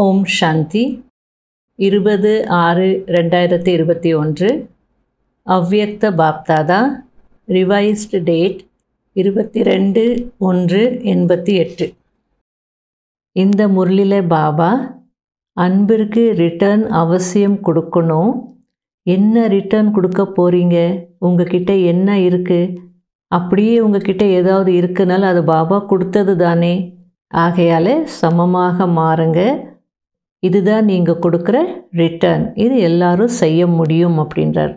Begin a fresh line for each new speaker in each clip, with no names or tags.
ஓம் சாந்தி இருபது ஆறு ரெண்டாயிரத்தி இருபத்தி ஒன்று அவ்வியக்த பாப்தாதா ரிவைஸ்டு டேட் இருபத்தி ரெண்டு ஒன்று எண்பத்தி எட்டு இந்த முரளில பாபா அன்பிற்கு ரிட்டர்ன் அவசியம் கொடுக்கணும் என்ன ரிட்டர்ன் கொடுக்க போகிறீங்க உங்ககிட்ட என்ன இருக்குது அப்படியே உங்ககிட்ட ஏதாவது இருக்குனாலும் அது பாபா கொடுத்தது தானே ஆகையால் சமமாக மாறுங்க இதுதான் நீங்கள் கொடுக்குற ரிட்டர்ன் இது எல்லாரும் செய்ய முடியும் அப்படின்றார்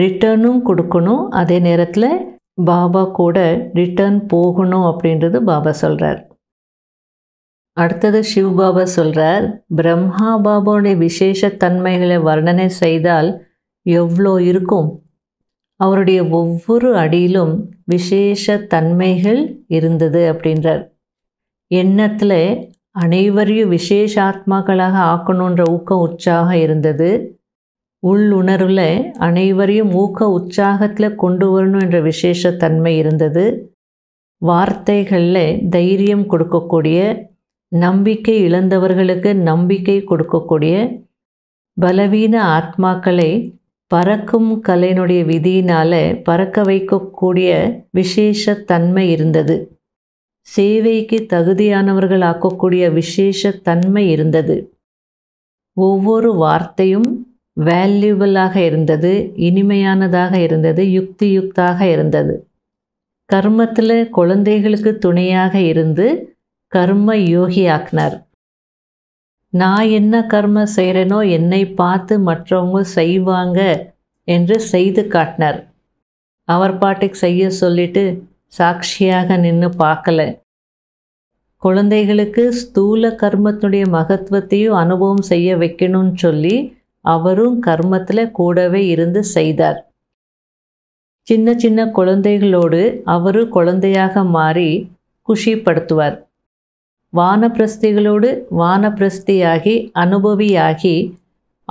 ரிட்டர்னும் கொடுக்கணும் அதே நேரத்தில் பாபா கூட ரிட்டர்ன் போகணும் அப்படின்றது பாபா சொல்கிறார் அடுத்தது சிவ பாபா சொல்கிறார் பிரம்மா பாபாவுடைய விசேஷ தன்மைகளை வர்ணனை செய்தால் எவ்வளோ இருக்கும் அவருடைய ஒவ்வொரு அடியிலும் விசேஷ தன்மைகள் இருந்தது அப்படின்றார் எண்ணத்தில் அனைவரையும் விசேஷ ஆத்மாக்களாக ஆக்கணுன்ற ஊக்க உற்சாகம் இருந்தது உள்ளுணர்வில் அனைவரையும் ஊக்க உற்சாகத்தில் கொண்டு வரணும் என்ற விசேஷத்தன்மை இருந்தது வார்த்தைகளில் தைரியம் கொடுக்கக்கூடிய நம்பிக்கை இழந்தவர்களுக்கு நம்பிக்கை கொடுக்கக்கூடிய பலவீன ஆத்மாக்களை பறக்கும் கலையினுடைய விதியினால் பறக்க வைக்கக்கூடிய விசேஷத்தன்மை இருந்தது சேவைக்கு தகுதியானவர்கள் ஆக்கக்கூடிய விசேஷ தன்மை இருந்தது ஒவ்வொரு வார்த்தையும் வேல்யூபிளாக இருந்தது இனிமையானதாக இருந்தது யுக்தியுக்தாக இருந்தது கர்மத்தில் குழந்தைகளுக்கு துணையாக இருந்து கர்ம யோகி ஆக்கினார் நான் என்ன கர்ம செய்கிறேனோ என்னை பார்த்து மற்றவங்க செய்வாங்க என்று செய்து காட்டினார் அவர் பாட்டுக்கு செய்ய சொல்லிட்டு சாட்சியாக நின்று பார்க்கல குழந்தைகளுக்கு ஸ்தூல கர்மத்தினுடைய மகத்துவத்தையும் அனுபவம் செய்ய வைக்கணும்னு சொல்லி அவரும் கர்மத்தில் கூடவே இருந்து செய்தார் சின்ன சின்ன குழந்தைகளோடு அவரு குழந்தையாக மாறி குஷிப்படுத்துவார் வானப்பிரஸ்திகளோடு வானப்பிரஸ்தியாகி அனுபவியாகி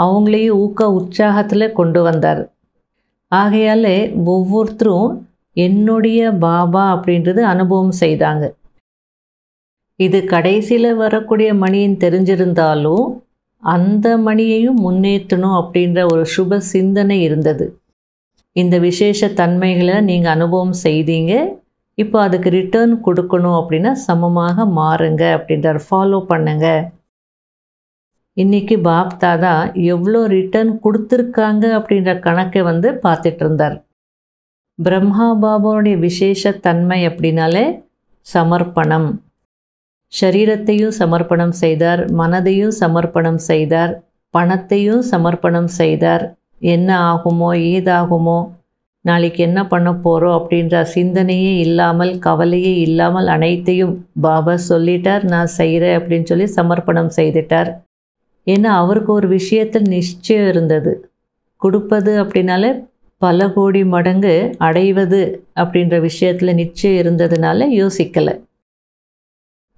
அவங்களையும் ஊக்க உற்சாகத்தில் கொண்டு வந்தார் ஆகையால் ஒவ்வொருத்தரும் என்னுடைய பாபா அப்படின்றது அனுபவம் செய்தாங்க இது கடைசியில் வரக்கூடிய மணின்னு தெரிஞ்சிருந்தாலும் அந்த மணியையும் முன்னேற்றணும் அப்படின்ற ஒரு சுப சிந்தனை இருந்தது இந்த விசேஷ தன்மைகளை நீங்கள் அனுபவம் செய்தீங்க இப்போ அதுக்கு ரிட்டர்ன் கொடுக்கணும் அப்படின்னா சமமாக மாறுங்க அப்படின்றார் ஃபாலோ பண்ணுங்க இன்றைக்கி பாப் தாதா எவ்வளோ ரிட்டர்ன் கொடுத்துருக்காங்க அப்படின்ற கணக்கை வந்து பார்த்துட்டு இருந்தார் பிரம்மா பாபாவுடைய விசேஷ தன்மை அப்படின்னாலே சமர்ப்பணம் ஷரீரத்தையும் சமர்ப்பணம் செய்தார் மனதையும் சமர்ப்பணம் செய்தார் பணத்தையும் சமர்ப்பணம் செய்தார் என்ன ஆகுமோ ஏதாகுமோ நாளைக்கு என்ன பண்ண போகிறோம் அப்படின்ற சிந்தனையே இல்லாமல் கவலையே இல்லாமல் அனைத்தையும் பாபா சொல்லிட்டார் நான் செய்கிறேன் அப்படின்னு சொல்லி சமர்ப்பணம் செய்துட்டார் ஏன்னா அவருக்கு ஒரு விஷயத்தில் நிச்சயம் இருந்தது கொடுப்பது அப்படின்னாலே பல கோடி மடங்கு அடைவது அப்படின்ற விஷயத்தில் நிச்சயம் இருந்ததுனால யோசிக்கலை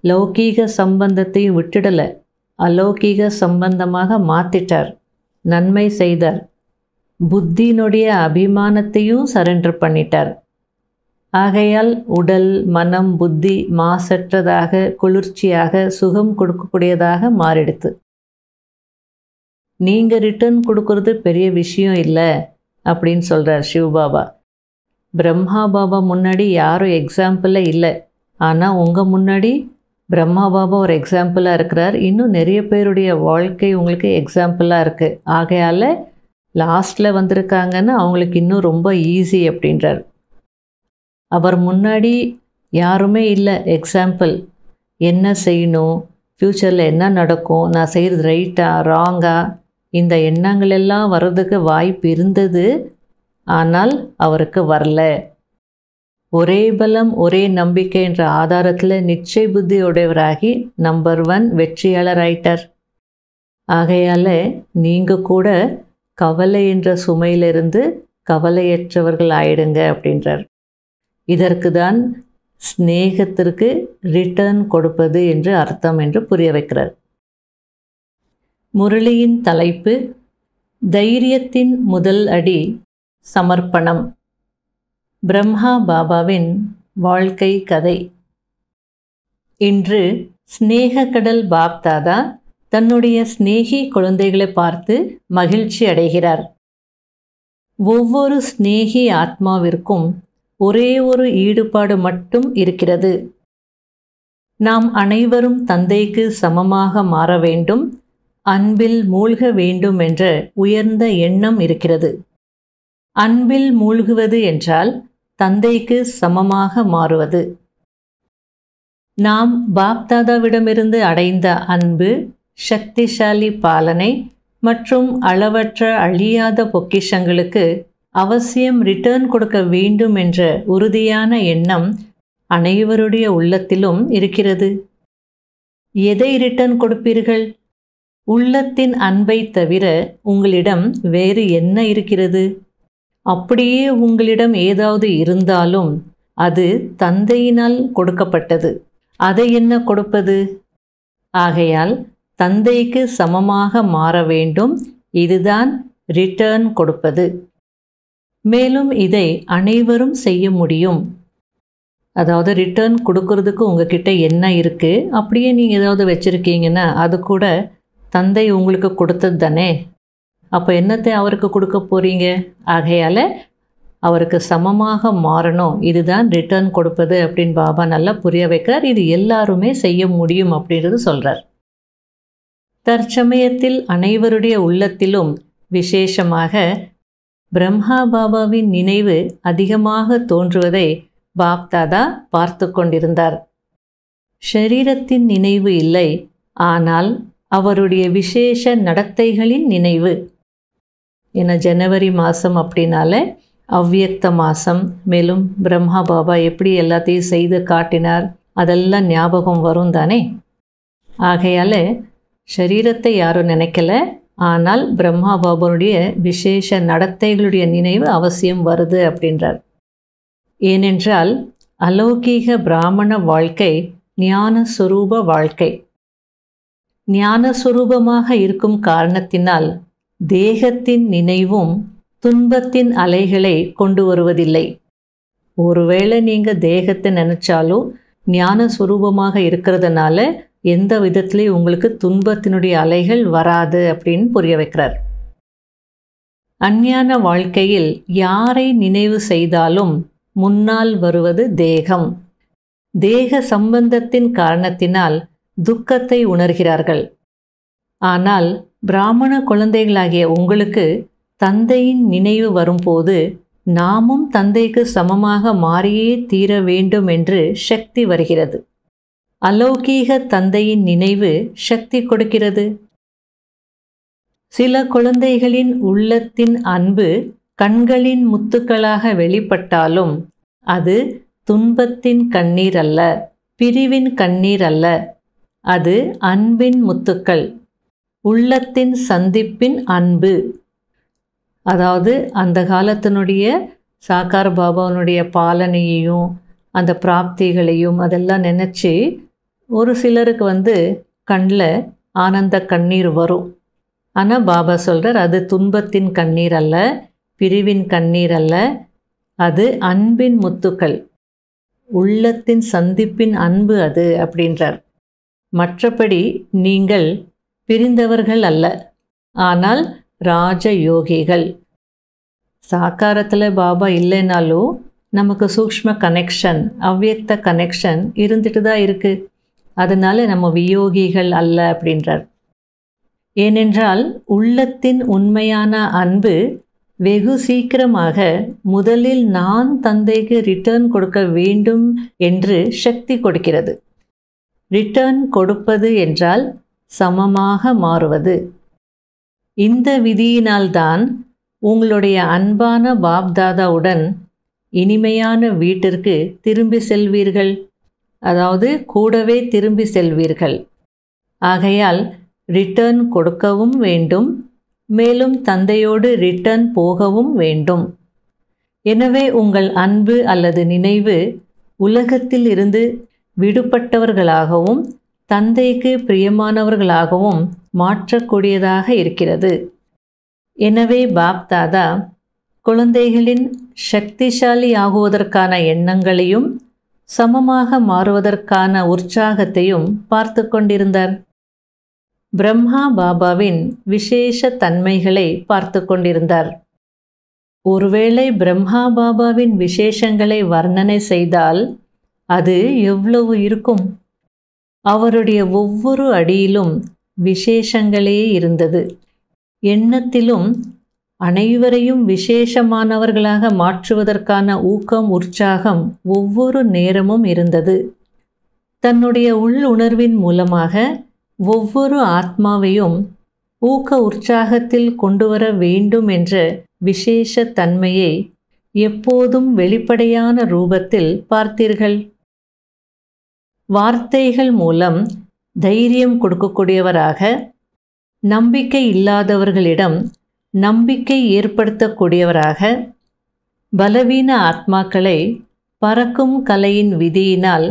லௌகீக சம்பந்தத்தையும் விட்டுடலை அலௌகீக சம்பந்தமாக மாற்றிட்டார் நன்மை செய்தார் புத்தியினுடைய அபிமானத்தையும் சரண்டர் பண்ணிட்டார் ஆகையால் உடல் மனம் புத்தி மாசற்றதாக குளிர்ச்சியாக சுகம் கொடுக்கக்கூடியதாக மாறிடுது நீங்கள் ரிட்டர்ன் கொடுக்கறது பெரிய விஷயம் இல்லை அப்படின்னு சொல்கிறார் சிவபாபா பிரம்மா பாபா முன்னாடி யாரும் எக்ஸாம்பிளே இல்லை ஆனால் உங்கள் முன்னாடி பிரம்மா பாபா ஒரு எக்ஸாம்பிளாக இருக்கிறார் இன்னும் நிறைய பேருடைய வாழ்க்கை உங்களுக்கு எக்ஸாம்பிளாக இருக்குது ஆகையால் லாஸ்ட்டில் வந்திருக்காங்கன்னு அவங்களுக்கு இன்னும் ரொம்ப ஈஸி அப்படின்றார் அவர் முன்னாடி யாருமே இல்லை எக்ஸாம்பிள் என்ன செய்யணும் ஃப்யூச்சரில் என்ன நடக்கும் நான் செய்கிறது ரைட்டாக ராங்காக இந்த எண்ணங்கள் எல்லாம் வர்றதுக்கு வாய்ப்பு இருந்தது ஆனால் அவருக்கு வரல ஒரே பலம் ஒரே நம்பிக்கை என்ற ஆதாரத்தில் நிச்சய புத்தியுடையவராகி நம்பர் ஒன் வெற்றியாளர் ஆயிட்டார் ஆகையால் நீங்கள் கூட கவலை என்ற சுமையிலிருந்து கவலையற்றவர்கள் ஆயிடுங்க அப்படின்றார் இதற்கு தான் ஸ்னேகத்திற்கு ரிட்டர்ன் கொடுப்பது என்று அர்த்தம் என்று புரிய வைக்கிறார் முரளியின் தலைப்பு தைரியத்தின் முதல் அடி சமர்ப்பணம் பிரம்மா பாபாவின் வாழ்க்கை கதை இன்று கடல் பாப்தாதா தன்னுடைய ஸ்னேகி குழந்தைகளை பார்த்து மகிழ்ச்சி அடைகிறார் ஒவ்வொரு ஸ்னேகி ஆத்மாவிற்கும் ஒரே ஒரு ஈடுபாடு மட்டும் இருக்கிறது நாம் அனைவரும் தந்தைக்கு சமமாக மாற வேண்டும் அன்பில் மூழ்க வேண்டும் என்ற உயர்ந்த எண்ணம் இருக்கிறது அன்பில் மூழ்குவது என்றால் தந்தைக்கு சமமாக மாறுவது நாம் பாப்தாதாவிடமிருந்து அடைந்த அன்பு சக்திசாலி பாலனை மற்றும் அளவற்ற அழியாத பொக்கிஷங்களுக்கு அவசியம் ரிட்டர்ன் கொடுக்க வேண்டும் என்ற உறுதியான எண்ணம் அனைவருடைய உள்ளத்திலும் இருக்கிறது எதை ரிட்டர்ன் கொடுப்பீர்கள் உள்ளத்தின் அன்பை தவிர உங்களிடம் வேறு என்ன இருக்கிறது அப்படியே உங்களிடம் ஏதாவது இருந்தாலும் அது தந்தையினால் கொடுக்கப்பட்டது அதை என்ன கொடுப்பது ஆகையால் தந்தைக்கு சமமாக மாற வேண்டும் இதுதான் ரிட்டர்ன் கொடுப்பது மேலும் இதை அனைவரும் செய்ய முடியும் அதாவது ரிட்டர்ன் கொடுக்கறதுக்கு உங்ககிட்ட என்ன இருக்குது அப்படியே நீங்கள் ஏதாவது வச்சுருக்கீங்கன்னா அது கூட தந்தை உங்களுக்கு கொடுத்தது தானே அப்போ என்னத்தை அவருக்கு கொடுக்க போகிறீங்க ஆகையால் அவருக்கு சமமாக மாறணும் இதுதான் ரிட்டர்ன் கொடுப்பது அப்படின்னு பாபா நல்லா புரிய வைக்கிறார் இது எல்லாருமே செய்ய முடியும் அப்படின்றது சொல்கிறார் தற்சமயத்தில் அனைவருடைய உள்ளத்திலும் விசேஷமாக பிரம்மா பாபாவின் நினைவு அதிகமாக தோன்றுவதை பாப்தாதா பார்த்து கொண்டிருந்தார் ஷரீரத்தின் நினைவு இல்லை ஆனால் அவருடைய விசேஷ நடத்தைகளின் நினைவு ஏன்னா ஜனவரி மாதம் அப்படின்னாலே அவ்வியக்த மாதம் மேலும் பிரம்மா பாபா எப்படி எல்லாத்தையும் செய்து காட்டினார் அதெல்லாம் ஞாபகம் வரும் தானே ஆகையால் சரீரத்தை யாரும் நினைக்கல ஆனால் பிரம்மா பாபனுடைய விசேஷ நடத்தைகளுடைய நினைவு அவசியம் வருது அப்படின்றார் ஏனென்றால் அலௌகீக பிராமண வாழ்க்கை ஞானஸ்வரூப வாழ்க்கை ஞானஸ்வரூபமாக இருக்கும் காரணத்தினால் தேகத்தின் நினைவும் துன்பத்தின் அலைகளை கொண்டு வருவதில்லை ஒருவேளை நீங்கள் தேகத்தை நினச்சாலும் ஞான சுரூபமாக இருக்கிறதுனால எந்த விதத்திலையும் உங்களுக்கு துன்பத்தினுடைய அலைகள் வராது அப்படின்னு புரிய வைக்கிறார் அஞ்ஞான வாழ்க்கையில் யாரை நினைவு செய்தாலும் முன்னால் வருவது தேகம் தேக சம்பந்தத்தின் காரணத்தினால் துக்கத்தை உணர்கிறார்கள் ஆனால் பிராமண குழந்தைகளாகிய உங்களுக்கு தந்தையின் நினைவு வரும்போது நாமும் தந்தைக்கு சமமாக மாறியே தீர வேண்டும் என்று சக்தி வருகிறது அலௌகீக தந்தையின் நினைவு சக்தி கொடுக்கிறது சில குழந்தைகளின் உள்ளத்தின் அன்பு கண்களின் முத்துக்களாக வெளிப்பட்டாலும் அது துன்பத்தின் கண்ணீர் அல்ல பிரிவின் கண்ணீர் அல்ல அது அன்பின் முத்துக்கள் உள்ளத்தின் சந்திப்பின் அன்பு அதாவது அந்த காலத்தினுடைய சாக்கார் பாபாவனுடைய பாலனையையும் அந்த பிராப்திகளையும் அதெல்லாம் நினச்சி ஒரு சிலருக்கு வந்து கண்ணில் ஆனந்த கண்ணீர் வரும் ஆனால் பாபா சொல்கிறார் அது துன்பத்தின் கண்ணீர் அல்ல பிரிவின் கண்ணீர் அல்ல அது அன்பின் முத்துக்கள் உள்ளத்தின் சந்திப்பின் அன்பு அது அப்படின்றார் மற்றபடி நீங்கள் பிரிந்தவர்கள் அல்ல ஆனால் ராஜயோகிகள் சாக்காரத்தில் பாபா இல்லைனாலும் நமக்கு சூக்ஷ்ம கனெக்ஷன் அவ்வியத்த கனெக்ஷன் இருந்துட்டு தான் இருக்குது அதனால் நம்ம வியோகிகள் அல்ல அப்படின்றார் ஏனென்றால் உள்ளத்தின் உண்மையான அன்பு வெகு சீக்கிரமாக முதலில் நான் தந்தைக்கு ரிட்டர்ன் கொடுக்க வேண்டும் என்று சக்தி கொடுக்கிறது ரிட்டர்ன் கொடுப்பது என்றால் சமமாக மாறுவது இந்த விதியினால்தான் உங்களுடைய அன்பான பாப்தாதாவுடன் இனிமையான வீட்டிற்கு திரும்பி செல்வீர்கள் அதாவது கூடவே திரும்பி செல்வீர்கள் ஆகையால் ரிட்டர்ன் கொடுக்கவும் வேண்டும் மேலும் தந்தையோடு ரிட்டர்ன் போகவும் வேண்டும் எனவே உங்கள் அன்பு அல்லது நினைவு உலகத்தில் இருந்து விடுபட்டவர்களாகவும் தந்தைக்கு பிரியமானவர்களாகவும் மாற்றக்கூடியதாக இருக்கிறது எனவே பாப்தாதா குழந்தைகளின் சக்திசாலி ஆகுவதற்கான எண்ணங்களையும் சமமாக மாறுவதற்கான உற்சாகத்தையும் பார்த்து கொண்டிருந்தார் பிரம்மா பாபாவின் விசேஷ தன்மைகளை பார்த்து கொண்டிருந்தார் ஒருவேளை பிரம்மா பாபாவின் விசேஷங்களை வர்ணனை செய்தால் அது எவ்வளவு இருக்கும் அவருடைய ஒவ்வொரு அடியிலும் விசேஷங்களே இருந்தது எண்ணத்திலும் அனைவரையும் விசேஷமானவர்களாக மாற்றுவதற்கான ஊக்கம் உற்சாகம் ஒவ்வொரு நேரமும் இருந்தது தன்னுடைய உள்ளுணர்வின் மூலமாக ஒவ்வொரு ஆத்மாவையும் ஊக்க உற்சாகத்தில் கொண்டு வர வேண்டும் என்ற விசேஷ தன்மையை எப்போதும் வெளிப்படையான ரூபத்தில் பார்த்தீர்கள் வார்த்தைகள் மூலம் தைரியம் கொடுக்கக்கூடியவராக நம்பிக்கை இல்லாதவர்களிடம் நம்பிக்கை ஏற்படுத்தக்கூடியவராக பலவீன ஆத்மாக்களை பறக்கும் கலையின் விதியினால்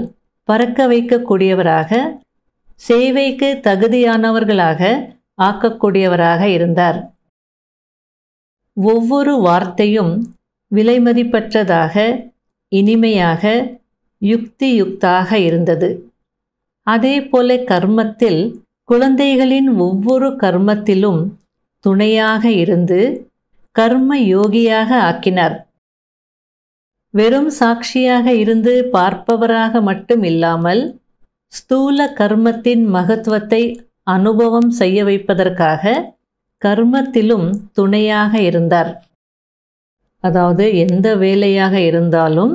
பறக்க வைக்கக்கூடியவராக சேவைக்கு தகுதியானவர்களாக ஆக்கக்கூடியவராக இருந்தார் ஒவ்வொரு வார்த்தையும் விலைமதிப்பற்றதாக இனிமையாக யுக்தி யுக்தாக இருந்தது அதே போல கர்மத்தில் குழந்தைகளின் ஒவ்வொரு கர்மத்திலும் துணையாக இருந்து கர்ம யோகியாக ஆக்கினார் வெறும் சாட்சியாக இருந்து பார்ப்பவராக மட்டும் இல்லாமல் ஸ்தூல கர்மத்தின் மகத்துவத்தை அனுபவம் செய்ய வைப்பதற்காக கர்மத்திலும் துணையாக இருந்தார் அதாவது எந்த வேலையாக இருந்தாலும்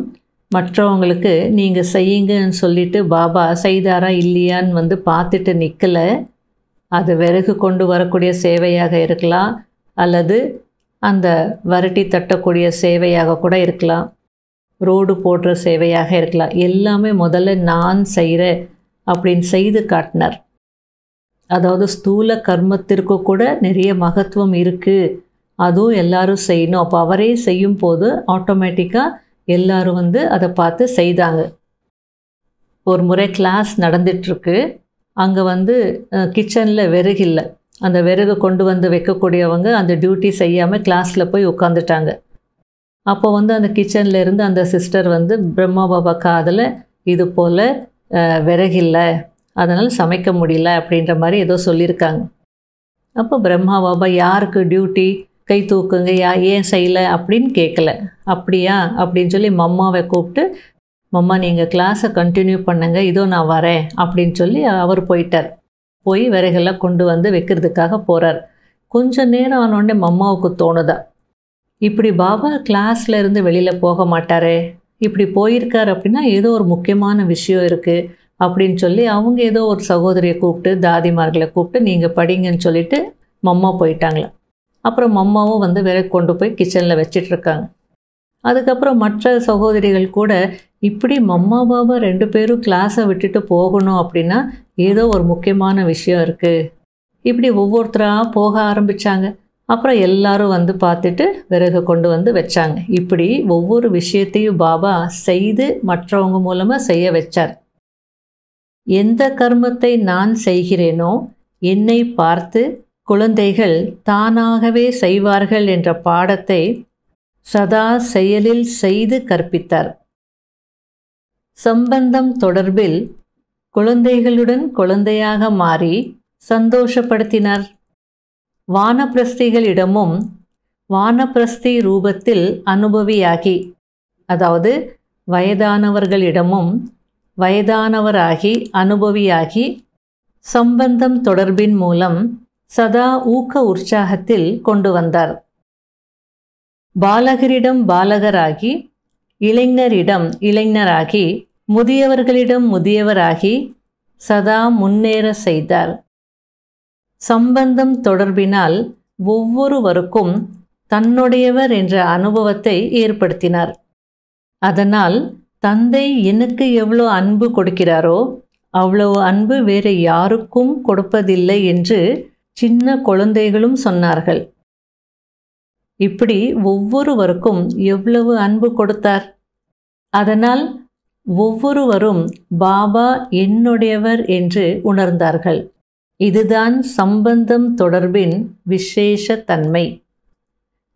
மற்றவங்களுக்கு நீங்கள் செய்யுங்கன்னு சொல்லிட்டு பாபா செய்தாரா இல்லையான்னு வந்து பார்த்துட்டு நிற்கலை அது விறகு கொண்டு வரக்கூடிய சேவையாக இருக்கலாம் அல்லது அந்த வரட்டி தட்டக்கூடிய சேவையாக கூட இருக்கலாம் ரோடு போடுற சேவையாக இருக்கலாம் எல்லாமே முதல்ல நான் செய்கிறேன் அப்படின்னு செய்து காட்டினார் அதாவது ஸ்தூல கர்மத்திற்கு கூட நிறைய மகத்துவம் இருக்குது அதுவும் எல்லாரும் செய்யணும் அப்போ அவரே செய்யும் போது ஆட்டோமேட்டிக்காக எல்லாரும் வந்து அதை பார்த்து செய்தாங்க ஒரு முறை கிளாஸ் நடந்துட்டுருக்கு அங்கே வந்து கிச்சனில் விறகு இல்லை அந்த விறகு கொண்டு வந்து வைக்கக்கூடியவங்க அந்த டியூட்டி செய்யாமல் கிளாஸில் போய் உட்காந்துட்டாங்க அப்போ வந்து அந்த கிச்சனில் இருந்து அந்த சிஸ்டர் வந்து பிரம்மா பாபா காதில் இது போல் விறகில்லை அதனால் சமைக்க முடியல அப்படின்ற மாதிரி ஏதோ சொல்லியிருக்காங்க அப்போ பிரம்மா பாபா யாருக்கு டியூட்டி கை தூக்குங்கய்யா ஏன் செய்யலை அப்படின்னு கேட்கல அப்படியா அப்படின்னு சொல்லி மம்மாவை கூப்பிட்டு மம்மா நீங்கள் கிளாஸை கண்டினியூ பண்ணுங்கள் இதோ நான் வரேன் அப்படின்னு சொல்லி அவர் போயிட்டார் போய் விறகெல்லாம் கொண்டு வந்து வைக்கிறதுக்காக போகிறார் கொஞ்ச நேரம் ஆனோடனே மம்மாவுக்கு தோணுதா இப்படி பாபா கிளாஸில் இருந்து வெளியில் போக மாட்டாரே இப்படி போயிருக்கார் அப்படின்னா ஏதோ ஒரு முக்கியமான விஷயம் இருக்குது அப்படின்னு சொல்லி அவங்க ஏதோ ஒரு சகோதரியை கூப்பிட்டு தாதிமார்களை கூப்பிட்டு நீங்கள் படிங்கன்னு சொல்லிட்டு மம்மா போயிட்டாங்களா அப்புறம் அம்மாவும் வந்து விறகு கொண்டு போய் கிச்சனில் வச்சிட்ருக்காங்க அதுக்கப்புறம் மற்ற சகோதரிகள் கூட இப்படி மம்மா பாபா ரெண்டு பேரும் கிளாஸை விட்டுட்டு போகணும் அப்படின்னா ஏதோ ஒரு முக்கியமான விஷயம் இருக்குது இப்படி ஒவ்வொருத்தராக போக ஆரம்பித்தாங்க அப்புறம் எல்லாரும் வந்து பார்த்துட்டு விறகு கொண்டு வந்து வச்சாங்க இப்படி ஒவ்வொரு விஷயத்தையும் பாபா செய்து மற்றவங்க மூலமாக செய்ய வச்சார் எந்த கர்மத்தை நான் செய்கிறேனோ என்னை பார்த்து குழந்தைகள் தானாகவே செய்வார்கள் என்ற பாடத்தை சதா செயலில் செய்து கற்பித்தார் சம்பந்தம் தொடர்பில் குழந்தைகளுடன் குழந்தையாக மாறி சந்தோஷப்படுத்தினார் வானப்பிரஸ்திகளிடமும் வானப்பிரஸ்தி ரூபத்தில் அனுபவியாகி அதாவது வயதானவர்களிடமும் வயதானவராகி அனுபவியாகி சம்பந்தம் தொடர்பின் மூலம் சதா ஊக்க உற்சாகத்தில் கொண்டு வந்தார் பாலகரிடம் பாலகராகி இளைஞரிடம் இளைஞராகி முதியவர்களிடம் முதியவராகி சதா முன்னேற செய்தார் சம்பந்தம் தொடர்பினால் ஒவ்வொருவருக்கும் தன்னுடையவர் என்ற அனுபவத்தை ஏற்படுத்தினார் அதனால் தந்தை எனக்கு எவ்வளோ அன்பு கொடுக்கிறாரோ அவ்வளவு அன்பு வேறு யாருக்கும் கொடுப்பதில்லை என்று சின்ன குழந்தைகளும் சொன்னார்கள் இப்படி ஒவ்வொருவருக்கும் எவ்வளவு அன்பு கொடுத்தார் அதனால் ஒவ்வொருவரும் பாபா என்னுடையவர் என்று உணர்ந்தார்கள் இதுதான் சம்பந்தம் தொடர்பின் விசேஷத்தன்மை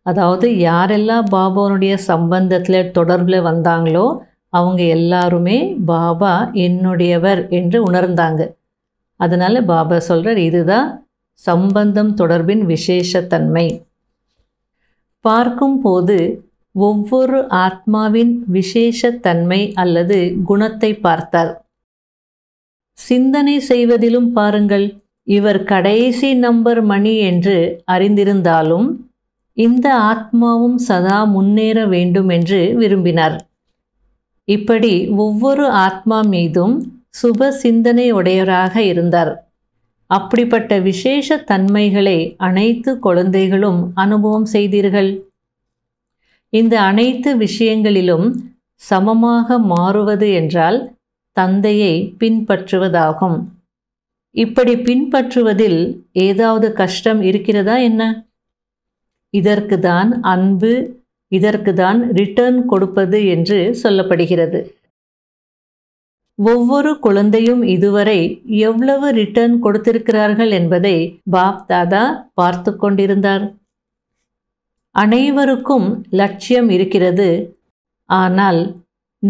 அதாவது யாரெல்லாம் பாபாவுடைய சம்பந்தத்தில் தொடர்பில் வந்தாங்களோ அவங்க எல்லாருமே பாபா என்னுடையவர் என்று உணர்ந்தாங்க அதனால் பாபா சொல்கிறார் இதுதான் சம்பந்தம் தொடர்பின் விசேஷத்தன்மை பார்க்கும்போது ஒவ்வொரு ஆத்மாவின் விசேஷத்தன்மை அல்லது குணத்தை பார்த்தார் சிந்தனை செய்வதிலும் பாருங்கள் இவர் கடைசி நம்பர் மணி என்று அறிந்திருந்தாலும் இந்த ஆத்மாவும் சதா முன்னேற வேண்டும் என்று விரும்பினார் இப்படி ஒவ்வொரு ஆத்மா மீதும் சுப சிந்தனை உடையவராக இருந்தார் அப்படிப்பட்ட விசேஷ தன்மைகளை அனைத்து குழந்தைகளும் அனுபவம் செய்தீர்கள் இந்த அனைத்து விஷயங்களிலும் சமமாக மாறுவது என்றால் தந்தையை பின்பற்றுவதாகும் இப்படி பின்பற்றுவதில் ஏதாவது கஷ்டம் இருக்கிறதா என்ன இதற்குதான் அன்பு இதற்குதான் ரிட்டர்ன் கொடுப்பது என்று சொல்லப்படுகிறது ஒவ்வொரு குழந்தையும் இதுவரை எவ்வளவு ரிட்டர்ன் கொடுத்திருக்கிறார்கள் என்பதை பாப் தாதா பார்த்து கொண்டிருந்தார் அனைவருக்கும் லட்சியம் இருக்கிறது ஆனால்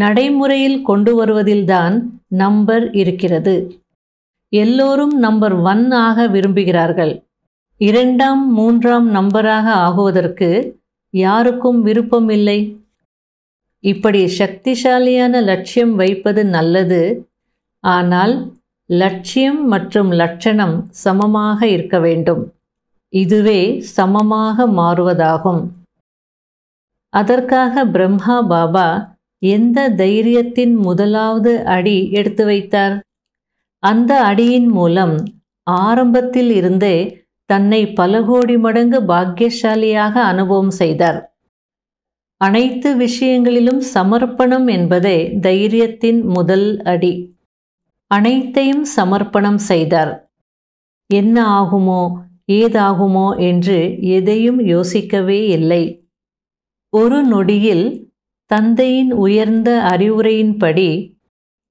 நடைமுறையில் கொண்டு வருவதில்தான் நம்பர் இருக்கிறது எல்லோரும் நம்பர் ஒன் ஆக விரும்புகிறார்கள் இரண்டாம் மூன்றாம் நம்பராக ஆகுவதற்கு யாருக்கும் விருப்பம் இல்லை இப்படி சக்திசாலியான லட்சியம் வைப்பது நல்லது ஆனால் லட்சியம் மற்றும் லட்சணம் சமமாக இருக்க வேண்டும் இதுவே சமமாக மாறுவதாகும் அதற்காக பிரம்மா பாபா எந்த தைரியத்தின் முதலாவது அடி எடுத்து வைத்தார் அந்த அடியின் மூலம் ஆரம்பத்தில் இருந்தே தன்னை பல கோடி மடங்கு பாக்கியசாலியாக அனுபவம் செய்தார் அனைத்து விஷயங்களிலும் சமர்ப்பணம் என்பதே தைரியத்தின் முதல் அடி அனைத்தையும் சமர்ப்பணம் செய்தார் என்ன ஆகுமோ ஏதாகுமோ என்று எதையும் யோசிக்கவே இல்லை ஒரு நொடியில் தந்தையின் உயர்ந்த அறிவுரையின்படி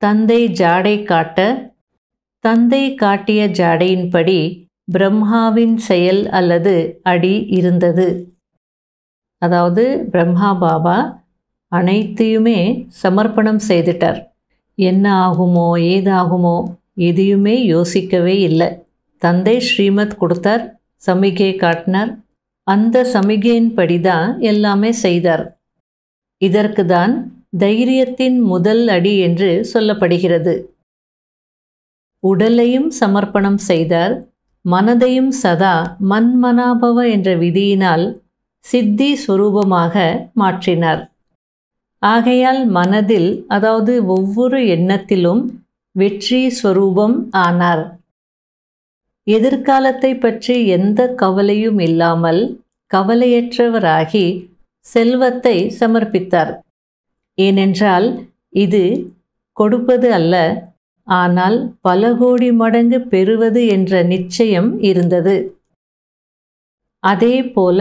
தந்தை ஜாடை காட்ட தந்தை காட்டிய ஜாடையின்படி பிரம்மாவின் செயல் அல்லது அடி இருந்தது அதாவது பிரம்மா பாபா அனைத்தையுமே சமர்ப்பணம் செய்துட்டார் என்ன ஆகுமோ ஏதாகுமோ எதையுமே யோசிக்கவே இல்லை தந்தை ஸ்ரீமத் கொடுத்தார் சமிகை காட்டினார் அந்த சமிகையின் தான் எல்லாமே செய்தார் இதற்கு தான் தைரியத்தின் முதல் அடி என்று சொல்லப்படுகிறது உடலையும் சமர்ப்பணம் செய்தார் மனதையும் சதா மன்மனாபவ என்ற விதியினால் சித்தி சுரூபமாக மாற்றினார் ஆகையால் மனதில் அதாவது ஒவ்வொரு எண்ணத்திலும் வெற்றி ஸ்வரூபம் ஆனார் எதிர்காலத்தை பற்றி எந்த கவலையும் இல்லாமல் கவலையற்றவராகி செல்வத்தை சமர்ப்பித்தார் ஏனென்றால் இது கொடுப்பது அல்ல ஆனால் பல கோடி மடங்கு பெறுவது என்ற நிச்சயம் இருந்தது அதே போல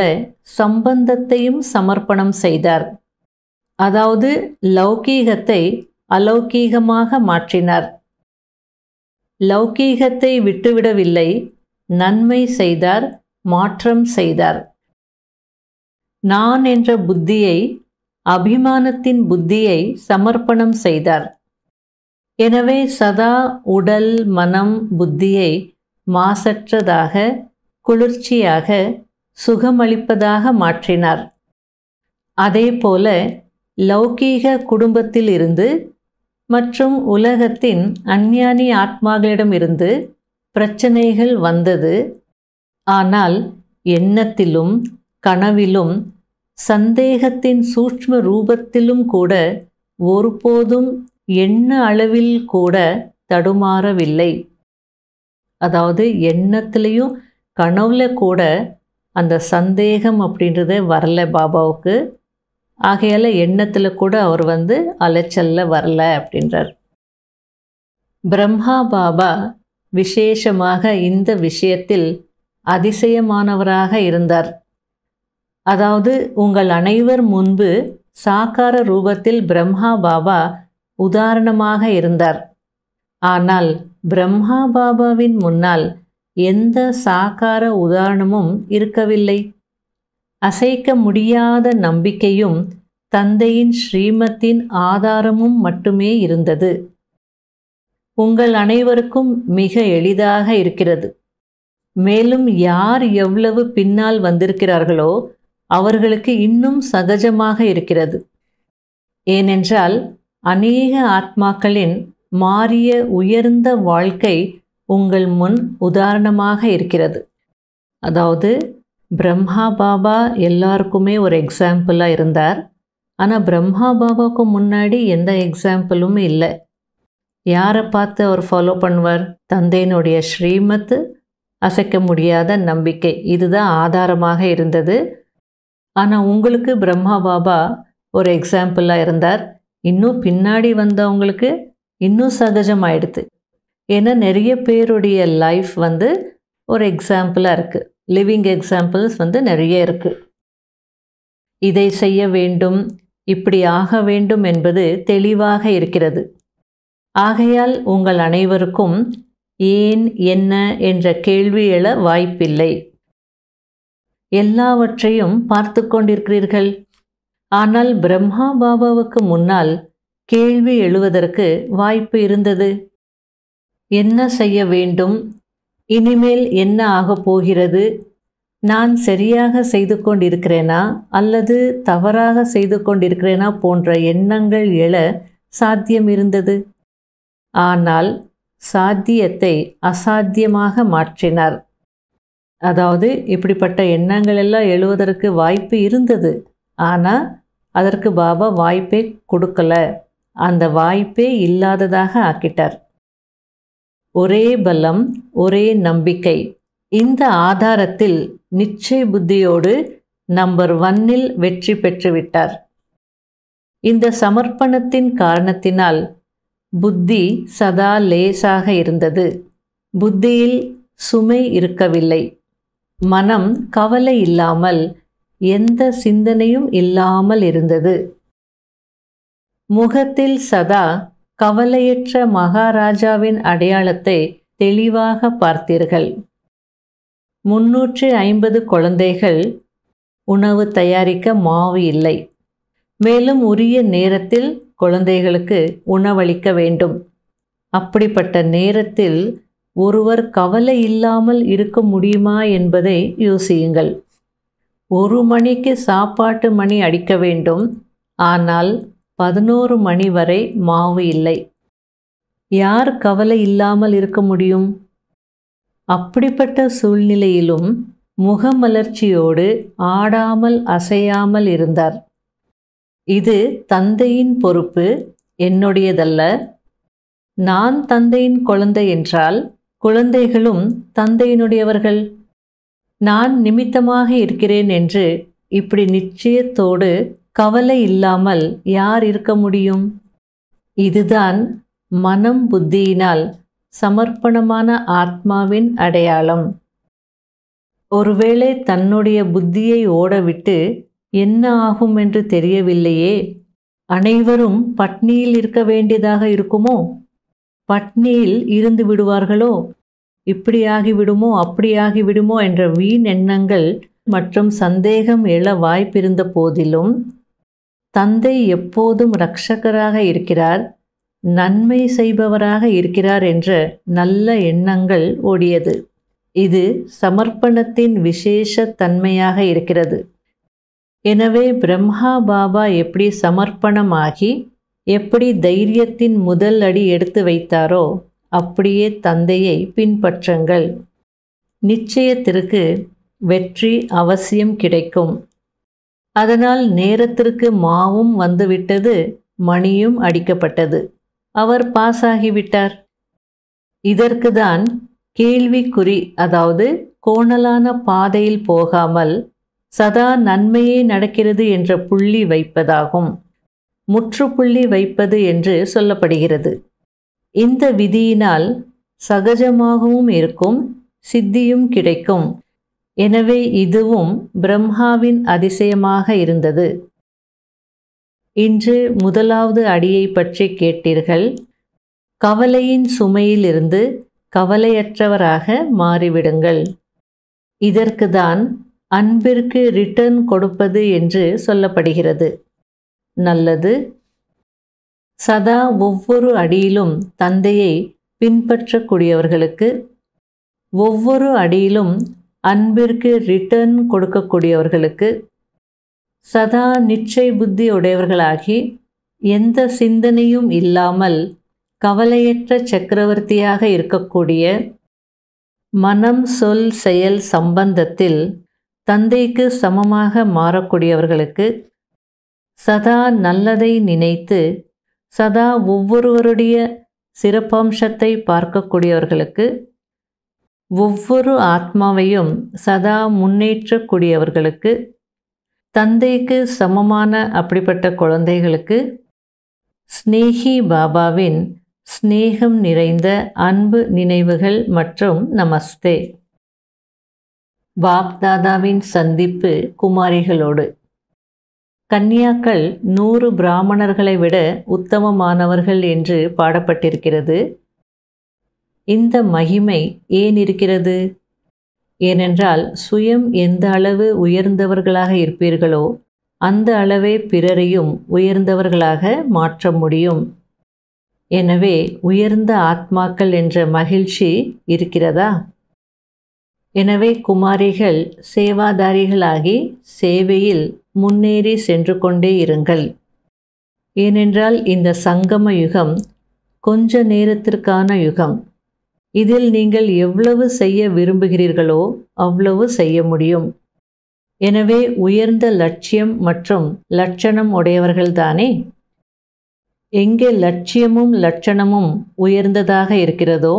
சம்பந்தத்தையும் சமர்ப்பணம் செய்தார் அதாவது லௌகீகத்தை அலௌகீகமாக மாற்றினார் லௌகீகத்தை விட்டுவிடவில்லை நன்மை செய்தார் மாற்றம் செய்தார் நான் என்ற புத்தியை அபிமானத்தின் புத்தியை சமர்ப்பணம் செய்தார் எனவே சதா உடல் மனம் புத்தியை மாசற்றதாக குளிர்ச்சியாக சுகமளிப்பதாக மாற்றினார் அதேபோல லௌகீக குடும்பத்தில் இருந்து மற்றும் உலகத்தின் அஞ்ஞானி ஆத்மாக்களிடமிருந்து பிரச்சனைகள் வந்தது ஆனால் எண்ணத்திலும் கனவிலும் சந்தேகத்தின் சூட்ச்ம ரூபத்திலும் கூட ஒருபோதும் எண்ண அளவில் கூட தடுமாறவில்லை அதாவது எண்ணத்திலையும் கனவுல கூட அந்த சந்தேகம் அப்படின்றதே வரல பாபாவுக்கு ஆகையால் எண்ணத்தில் கூட அவர் வந்து அலைச்சலில் வரல அப்படின்றார் பிரம்மா பாபா விசேஷமாக இந்த விஷயத்தில் அதிசயமானவராக இருந்தார் அதாவது உங்கள் அனைவர் முன்பு சாக்கார ரூபத்தில் பிரம்மா பாபா உதாரணமாக இருந்தார் ஆனால் பிரம்மா பாபாவின் முன்னால் எந்த சாக்கார உதாரணமும் இருக்கவில்லை அசைக்க முடியாத நம்பிக்கையும் தந்தையின் ஸ்ரீமத்தின் ஆதாரமும் மட்டுமே இருந்தது உங்கள் அனைவருக்கும் மிக எளிதாக இருக்கிறது மேலும் யார் எவ்வளவு பின்னால் வந்திருக்கிறார்களோ அவர்களுக்கு இன்னும் சகஜமாக இருக்கிறது ஏனென்றால் அநேக ஆத்மாக்களின் மாறிய உயர்ந்த வாழ்க்கை உங்கள் முன் உதாரணமாக இருக்கிறது அதாவது பிரம்மா பாபா எல்லாருக்குமே ஒரு எக்ஸாம்பிளாக இருந்தார் ஆனால் பிரம்மா பாபாவுக்கு முன்னாடி எந்த எக்ஸாம்பிளும் இல்லை யாரை பார்த்து அவர் ஃபாலோ பண்ணுவார் தந்தையினுடைய ஸ்ரீமத்து அசைக்க முடியாத நம்பிக்கை இதுதான் ஆதாரமாக இருந்தது ஆனால் உங்களுக்கு பிரம்மா பாபா ஒரு எக்ஸாம்பிளாக இருந்தார் இன்னும் பின்னாடி வந்தவங்களுக்கு இன்னும் சகஜமாயிடுது ஏன்னா நிறைய பேருடைய லைஃப் வந்து ஒரு எக்ஸாம்பிளாக இருக்குது லிவிங் எக்ஸாம்பிள்ஸ் வந்து நிறைய இருக்குது இதை செய்ய வேண்டும் இப்படி ஆக வேண்டும் என்பது தெளிவாக இருக்கிறது ஆகையால் உங்கள் அனைவருக்கும் ஏன் என்ன என்ற கேள்வி எழ வாய்ப்பில்லை எல்லாவற்றையும் பார்த்து கொண்டிருக்கிறீர்கள் ஆனால் பிரம்மா பாபாவுக்கு முன்னால் கேள்வி எழுவதற்கு வாய்ப்பு இருந்தது என்ன செய்ய வேண்டும் இனிமேல் என்ன ஆகப் போகிறது நான் சரியாக செய்து கொண்டிருக்கிறேனா அல்லது தவறாக செய்து கொண்டிருக்கிறேனா போன்ற எண்ணங்கள் எழ சாத்தியம் இருந்தது ஆனால் சாத்தியத்தை அசாத்தியமாக மாற்றினார் அதாவது இப்படிப்பட்ட எண்ணங்கள் எல்லாம் எழுவதற்கு வாய்ப்பு இருந்தது ஆனால் அதற்கு பாபா வாய்ப்பே கொடுக்கல அந்த வாய்ப்பே இல்லாததாக ஆக்கிட்டார் ஒரே பலம் ஒரே நம்பிக்கை இந்த ஆதாரத்தில் நிச்சய புத்தியோடு நம்பர் ஒன்னில் வெற்றி பெற்றுவிட்டார் இந்த சமர்ப்பணத்தின் காரணத்தினால் புத்தி சதா லேசாக இருந்தது புத்தியில் சுமை இருக்கவில்லை மனம் கவலை இல்லாமல் எந்த சிந்தனையும் இல்லாமல் இருந்தது முகத்தில் சதா கவலையற்ற மகாராஜாவின் அடையாளத்தை தெளிவாக பார்த்தீர்கள் முன்னூற்று ஐம்பது குழந்தைகள் உணவு தயாரிக்க மாவு இல்லை மேலும் உரிய நேரத்தில் குழந்தைகளுக்கு உணவளிக்க வேண்டும் அப்படிப்பட்ட நேரத்தில் ஒருவர் கவலை இல்லாமல் இருக்க முடியுமா என்பதை யோசியுங்கள் ஒரு மணிக்கு சாப்பாட்டு மணி அடிக்க வேண்டும் ஆனால் பதினோரு மணி வரை மாவு இல்லை யார் கவலை இல்லாமல் இருக்க முடியும் அப்படிப்பட்ட சூழ்நிலையிலும் முகமலர்ச்சியோடு ஆடாமல் அசையாமல் இருந்தார் இது தந்தையின் பொறுப்பு என்னுடையதல்ல நான் தந்தையின் குழந்தை என்றால் குழந்தைகளும் தந்தையினுடையவர்கள் நான் நிமித்தமாக இருக்கிறேன் என்று இப்படி நிச்சயத்தோடு கவலை இல்லாமல் யார் இருக்க முடியும் இதுதான் மனம் புத்தியினால் சமர்ப்பணமான ஆத்மாவின் அடையாளம் ஒருவேளை தன்னுடைய புத்தியை ஓடவிட்டு என்ன ஆகும் என்று தெரியவில்லையே அனைவரும் பட்னியில் இருக்க வேண்டியதாக இருக்குமோ பட்னியில் இருந்து விடுவார்களோ இப்படியாகி விடுமோ அப்படியாகி விடுமோ என்ற வீண் எண்ணங்கள் மற்றும் சந்தேகம் எழ வாய்ப்பிருந்த போதிலும் தந்தை எப்போதும் இரட்சகராக இருக்கிறார் நன்மை செய்பவராக இருக்கிறார் என்ற நல்ல எண்ணங்கள் ஓடியது இது சமர்ப்பணத்தின் விசேஷ தன்மையாக இருக்கிறது எனவே பிரம்மா பாபா எப்படி சமர்ப்பணமாகி எப்படி தைரியத்தின் முதல் அடி எடுத்து வைத்தாரோ அப்படியே தந்தையை பின்பற்றுங்கள் நிச்சயத்திற்கு வெற்றி அவசியம் கிடைக்கும் அதனால் நேரத்திற்கு மாவும் வந்துவிட்டது மணியும் அடிக்கப்பட்டது அவர் பாசாகிவிட்டார் இதற்குதான் கேள்விக்குறி அதாவது கோணலான பாதையில் போகாமல் சதா நன்மையே நடக்கிறது என்ற புள்ளி வைப்பதாகும் முற்றுப்புள்ளி வைப்பது என்று சொல்லப்படுகிறது இந்த விதியினால் சகஜமாகவும் இருக்கும் சித்தியும் கிடைக்கும் எனவே இதுவும் பிரம்மாவின் அதிசயமாக இருந்தது இன்று முதலாவது அடியை பற்றி கேட்டீர்கள் கவலையின் சுமையிலிருந்து கவலையற்றவராக மாறிவிடுங்கள் இதற்கு தான் அன்பிற்கு ரிட்டர்ன் கொடுப்பது என்று சொல்லப்படுகிறது நல்லது சதா ஒவ்வொரு அடியிலும் தந்தையை பின்பற்றக்கூடியவர்களுக்கு ஒவ்வொரு அடியிலும் அன்பிற்கு ரிட்டர்ன் கொடுக்கக்கூடியவர்களுக்கு சதா நிச்சய புத்தி உடையவர்களாகி எந்த சிந்தனையும் இல்லாமல் கவலையற்ற சக்கரவர்த்தியாக இருக்கக்கூடிய மனம் சொல் செயல் சம்பந்தத்தில் தந்தைக்கு சமமாக மாறக்கூடியவர்களுக்கு சதா நல்லதை நினைத்து சதா ஒவ்வொருவருடைய சிறப்பம்சத்தை பார்க்கக்கூடியவர்களுக்கு ஒவ்வொரு ஆத்மாவையும் சதா முன்னேற்றக்கூடியவர்களுக்கு தந்தைக்கு சமமான அப்படிப்பட்ட குழந்தைகளுக்கு ஸ்னேகி பாபாவின் ஸ்னேகம் நிறைந்த அன்பு நினைவுகள் மற்றும் நமஸ்தே பாப் தாதாவின் சந்திப்பு குமாரிகளோடு கன்னியாக்கள் நூறு பிராமணர்களை விட உத்தமமானவர்கள் என்று பாடப்பட்டிருக்கிறது இந்த மகிமை ஏன் இருக்கிறது ஏனென்றால் சுயம் எந்த அளவு உயர்ந்தவர்களாக இருப்பீர்களோ அந்த அளவே பிறரையும் உயர்ந்தவர்களாக மாற்ற முடியும் எனவே உயர்ந்த ஆத்மாக்கள் என்ற மகிழ்ச்சி இருக்கிறதா எனவே குமாரிகள் சேவாதாரிகளாகி சேவையில் முன்னேறி சென்று கொண்டே இருங்கள் ஏனென்றால் இந்த சங்கம யுகம் கொஞ்ச நேரத்திற்கான யுகம் இதில் நீங்கள் எவ்வளவு செய்ய விரும்புகிறீர்களோ அவ்வளவு செய்ய முடியும் எனவே உயர்ந்த லட்சியம் மற்றும் லட்சணம் உடையவர்கள்தானே எங்கே லட்சியமும் லட்சணமும் உயர்ந்ததாக இருக்கிறதோ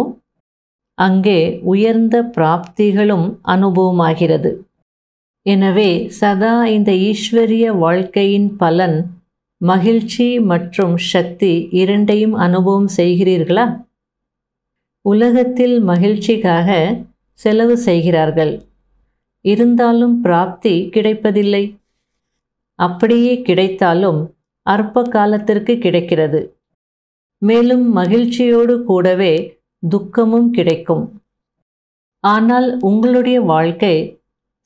அங்கே உயர்ந்த பிராப்திகளும் அனுபவமாகிறது எனவே சதா இந்த ஈஸ்வரிய வாழ்க்கையின் பலன் மகிழ்ச்சி மற்றும் சக்தி இரண்டையும் அனுபவம் செய்கிறீர்களா உலகத்தில் மகிழ்ச்சிக்காக செலவு செய்கிறார்கள் இருந்தாலும் பிராப்தி கிடைப்பதில்லை அப்படியே கிடைத்தாலும் அற்ப காலத்திற்கு கிடைக்கிறது மேலும் மகிழ்ச்சியோடு கூடவே துக்கமும் கிடைக்கும் ஆனால் உங்களுடைய வாழ்க்கை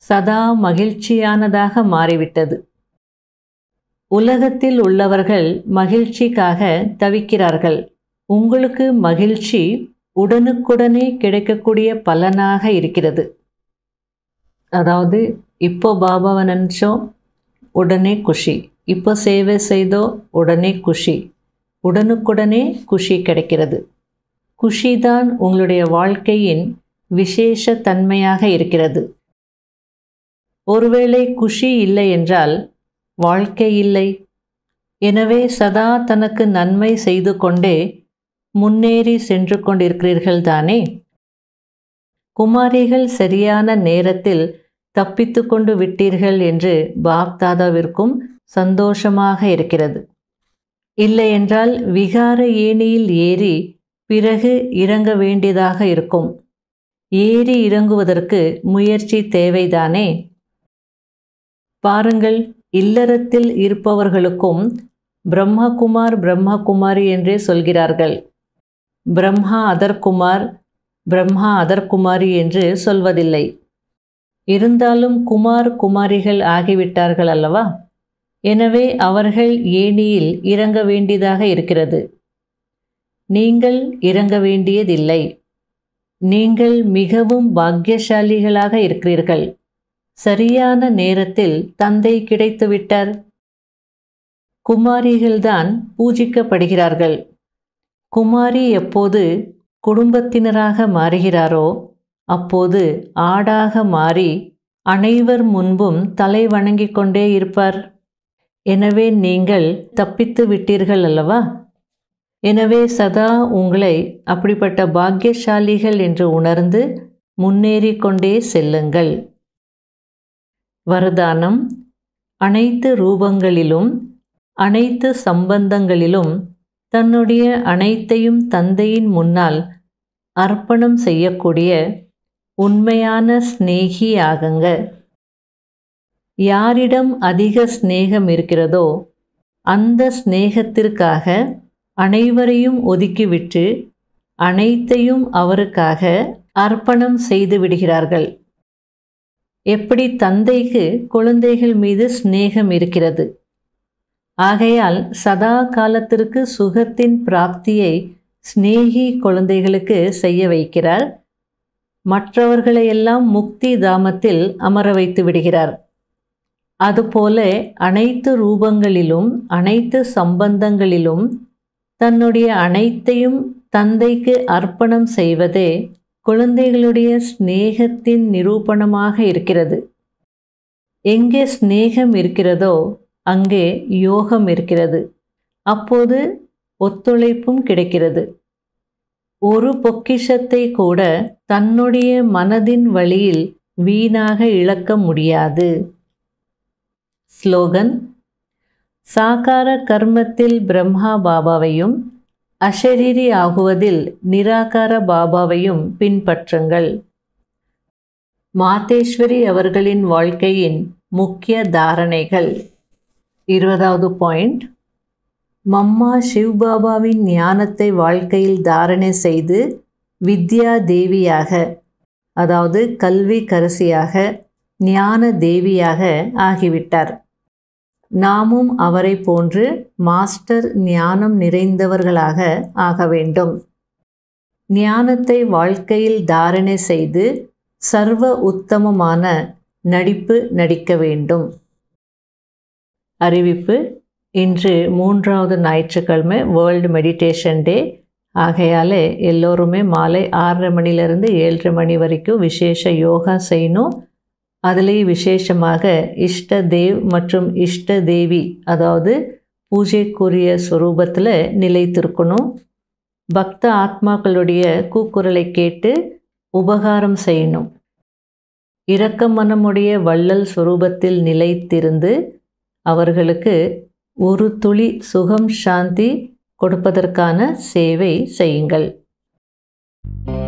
சதா மகிழ்ச்சியானதாக மாறிவிட்டது உலகத்தில் உள்ளவர்கள் மகிழ்ச்சிக்காக தவிக்கிறார்கள் உங்களுக்கு மகிழ்ச்சி உடனுக்குடனே கிடைக்கக்கூடிய பலனாக இருக்கிறது அதாவது இப்போ பாபாவை நினச்சோம் உடனே குஷி இப்போ சேவை செய்தோ உடனே குஷி உடனுக்குடனே குஷி கிடைக்கிறது குஷி தான் உங்களுடைய வாழ்க்கையின் விசேஷ தன்மையாக இருக்கிறது ஒருவேளை குஷி இல்லை என்றால் வாழ்க்கை இல்லை எனவே சதா தனக்கு நன்மை செய்து கொண்டே முன்னேறி சென்று கொண்டிருக்கிறீர்கள் தானே குமாரிகள் சரியான நேரத்தில் தப்பித்து கொண்டு விட்டீர்கள் என்று பாப்தாதாவிற்கும் சந்தோஷமாக இருக்கிறது இல்லையென்றால் விகார ஏணியில் ஏறி பிறகு இறங்க வேண்டியதாக இருக்கும் ஏறி இறங்குவதற்கு முயற்சி தேவைதானே பாருங்கள் இல்லறத்தில் இருப்பவர்களுக்கும் பிரம்மகுமார் பிரம்மகுமாரி என்றே சொல்கிறார்கள் பிரம்மா அதர்குமார் பிரம்மா அதர்குமாரி என்று சொல்வதில்லை இருந்தாலும் குமார் குமாரிகள் ஆகிவிட்டார்கள் அல்லவா எனவே அவர்கள் ஏணியில் இறங்க வேண்டியதாக இருக்கிறது நீங்கள் இறங்க வேண்டியதில்லை நீங்கள் மிகவும் பாக்கியசாலிகளாக இருக்கிறீர்கள் சரியான நேரத்தில் தந்தை கிடைத்துவிட்டார் குமாரிகள்தான் பூஜிக்கப்படுகிறார்கள் குமாரி எப்போது குடும்பத்தினராக மாறுகிறாரோ அப்போது ஆடாக மாறி அனைவர் முன்பும் தலை வணங்கிக் கொண்டே இருப்பார் எனவே நீங்கள் தப்பித்து விட்டீர்கள் அல்லவா எனவே சதா உங்களை அப்படிப்பட்ட பாக்கியசாலிகள் என்று உணர்ந்து முன்னேறி கொண்டே செல்லுங்கள் வரதானம் அனைத்து ரூபங்களிலும் அனைத்து சம்பந்தங்களிலும் தன்னுடைய அனைத்தையும் தந்தையின் முன்னால் அர்ப்பணம் செய்யக்கூடிய உண்மையான ஸ்நேகி ஆகுங்க யாரிடம் அதிக ஸ்நேகம் இருக்கிறதோ அந்த ஸ்நேகத்திற்காக அனைவரையும் ஒதுக்கிவிட்டு அனைத்தையும் அவருக்காக அர்ப்பணம் செய்து விடுகிறார்கள் எப்படி தந்தைக்கு குழந்தைகள் மீது ஸ்நேகம் இருக்கிறது ஆகையால் சதா காலத்திற்கு சுகத்தின் பிராப்தியை சிநேகி குழந்தைகளுக்கு செய்ய வைக்கிறார் மற்றவர்களையெல்லாம் முக்தி தாமத்தில் அமர வைத்து விடுகிறார் அதுபோல அனைத்து ரூபங்களிலும் அனைத்து சம்பந்தங்களிலும் தன்னுடைய அனைத்தையும் தந்தைக்கு அர்ப்பணம் செய்வதே குழந்தைகளுடைய சிநேகத்தின் நிரூபணமாக இருக்கிறது எங்கே சிநேகம் இருக்கிறதோ அங்கே யோகம் இருக்கிறது அப்போது ஒத்துழைப்பும் கிடைக்கிறது ஒரு பொக்கிஷத்தை கூட தன்னுடைய மனதின் வழியில் வீணாக இழக்க முடியாது ஸ்லோகன் சாகார கர்மத்தில் பிரம்மா பாபாவையும் அஷரீரி ஆகுவதில் நிராகார பாபாவையும் பின்பற்றுங்கள் மாதேஸ்வரி அவர்களின் வாழ்க்கையின் முக்கிய தாரணைகள் இருபதாவது பாயிண்ட் மம்மா சிவ்பாபாவின் ஞானத்தை வாழ்க்கையில் தாரணை செய்து வித்யா தேவியாக அதாவது கல்வி கரசியாக ஞான தேவியாக ஆகிவிட்டார் நாமும் அவரை போன்று மாஸ்டர் ஞானம் நிறைந்தவர்களாக ஆக வேண்டும் ஞானத்தை வாழ்க்கையில் தாரணை செய்து சர்வ உத்தமமான நடிப்பு நடிக்க வேண்டும் அறிவிப்பு இன்று மூன்றாவது ஞாயிற்றுக்கிழமை வேர்ல்டு மெடிடேஷன் டே ஆகையால் எல்லோருமே மாலை ஆறரை மணிலேருந்து ஏழரை மணி வரைக்கும் விசேஷ யோகா செய்யணும் அதுலேயும் விசேஷமாக இஷ்ட தேவ் மற்றும் இஷ்ட தேவி அதாவது பூஜைக்குரிய ஸ்வரூபத்தில் நிலைத்திருக்கணும் பக்த ஆத்மாக்களுடைய கூக்குரலை கேட்டு உபகாரம் செய்யணும் இரக்க மனமுடைய வள்ளல் சுரூபத்தில் நிலைத்திருந்து அவர்களுக்கு ஒரு துளி சுகம் சாந்தி கொடுப்பதற்கான சேவை செய்யுங்கள் thank you